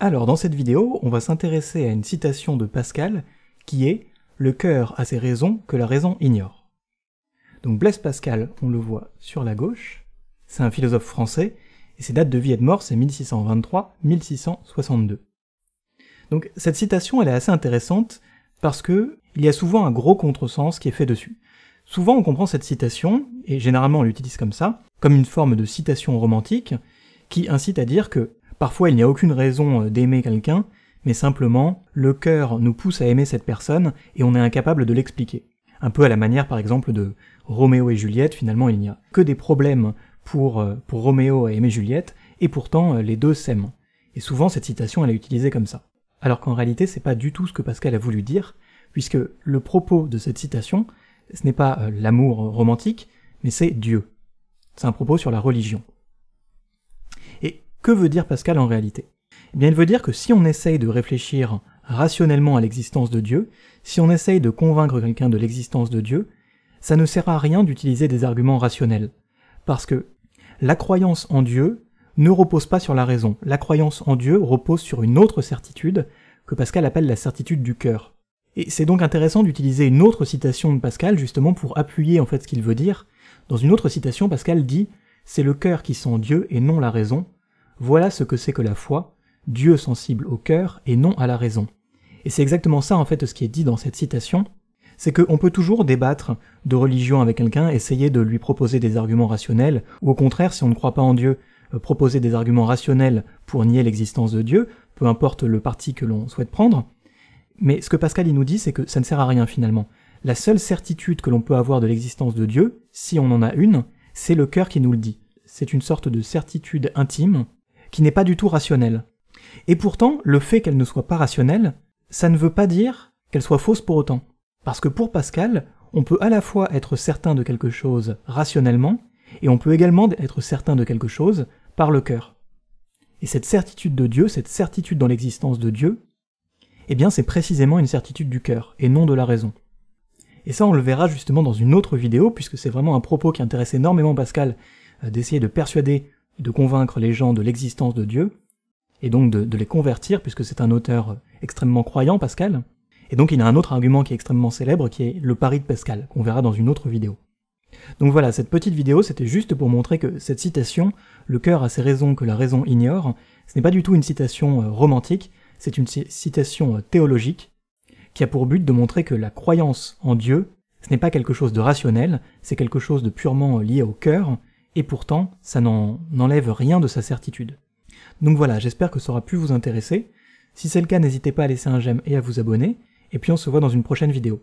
Alors dans cette vidéo, on va s'intéresser à une citation de Pascal qui est « Le cœur a ses raisons que la raison ignore ». Donc Blaise Pascal, on le voit sur la gauche, c'est un philosophe français, et ses dates de vie et de mort, c'est 1623-1662. Donc cette citation, elle est assez intéressante, parce que il y a souvent un gros contresens qui est fait dessus. Souvent on comprend cette citation, et généralement on l'utilise comme ça, comme une forme de citation romantique, qui incite à dire que Parfois, il n'y a aucune raison euh, d'aimer quelqu'un, mais simplement, le cœur nous pousse à aimer cette personne et on est incapable de l'expliquer. Un peu à la manière, par exemple, de Roméo et Juliette, finalement, il n'y a que des problèmes pour, euh, pour Roméo à aimer Juliette, et pourtant, euh, les deux s'aiment. Et souvent, cette citation, elle est utilisée comme ça. Alors qu'en réalité, c'est pas du tout ce que Pascal a voulu dire, puisque le propos de cette citation, ce n'est pas l'amour romantique, mais c'est Dieu. C'est un propos sur la religion. Que veut dire Pascal en réalité Eh bien, il veut dire que si on essaye de réfléchir rationnellement à l'existence de Dieu, si on essaye de convaincre quelqu'un de l'existence de Dieu, ça ne sert à rien d'utiliser des arguments rationnels. Parce que la croyance en Dieu ne repose pas sur la raison. La croyance en Dieu repose sur une autre certitude que Pascal appelle la certitude du cœur. Et c'est donc intéressant d'utiliser une autre citation de Pascal justement pour appuyer en fait ce qu'il veut dire. Dans une autre citation, Pascal dit C'est le cœur qui sent Dieu et non la raison, voilà ce que c'est que la foi, Dieu sensible au cœur et non à la raison. Et c'est exactement ça en fait ce qui est dit dans cette citation, c'est qu'on peut toujours débattre de religion avec quelqu'un, essayer de lui proposer des arguments rationnels, ou au contraire, si on ne croit pas en Dieu, euh, proposer des arguments rationnels pour nier l'existence de Dieu, peu importe le parti que l'on souhaite prendre. Mais ce que Pascal il nous dit, c'est que ça ne sert à rien finalement. La seule certitude que l'on peut avoir de l'existence de Dieu, si on en a une, c'est le cœur qui nous le dit. C'est une sorte de certitude intime qui n'est pas du tout rationnelle. Et pourtant, le fait qu'elle ne soit pas rationnelle, ça ne veut pas dire qu'elle soit fausse pour autant. Parce que pour Pascal, on peut à la fois être certain de quelque chose rationnellement, et on peut également être certain de quelque chose par le cœur. Et cette certitude de Dieu, cette certitude dans l'existence de Dieu, eh bien c'est précisément une certitude du cœur, et non de la raison. Et ça on le verra justement dans une autre vidéo, puisque c'est vraiment un propos qui intéresse énormément Pascal, euh, d'essayer de persuader de convaincre les gens de l'existence de Dieu, et donc de, de les convertir, puisque c'est un auteur extrêmement croyant, Pascal. Et donc il a un autre argument qui est extrêmement célèbre, qui est le pari de Pascal, qu'on verra dans une autre vidéo. Donc voilà, cette petite vidéo, c'était juste pour montrer que cette citation, le cœur a ses raisons que la raison ignore, ce n'est pas du tout une citation euh, romantique, c'est une citation euh, théologique, qui a pour but de montrer que la croyance en Dieu, ce n'est pas quelque chose de rationnel, c'est quelque chose de purement euh, lié au cœur, et pourtant, ça n'enlève rien de sa certitude. Donc voilà, j'espère que ça aura pu vous intéresser. Si c'est le cas, n'hésitez pas à laisser un j'aime et à vous abonner, et puis on se voit dans une prochaine vidéo.